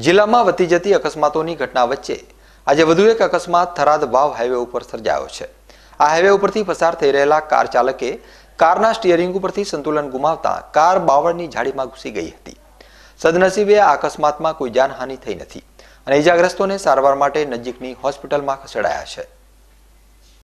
જિલ્લામાં વધી જતી અકસ્માતોની ઘટના વચ્ચે આજે વધુ એક અકસ્માત થરાદ વાવ હાઈવે ઉપર સર્જાયો છે આ હાઈવે ઉપરથી પસાર થઈ રહેલા કાર ચાલકે કારના સ્ટિયરિંગ ઉપરથી સંતુલન ગુમાવતા કાર બાવળની જાળીમાં ઘૂસી ગઈ હતી સદનસીબે આ અકસ્માતમાં કોઈ જાનહાનિ થઈ નથી અને ઇજાગ્રસ્તોને સારવાર માટે નજીકની હોસ્પિટલમાં ખસેડાયા છે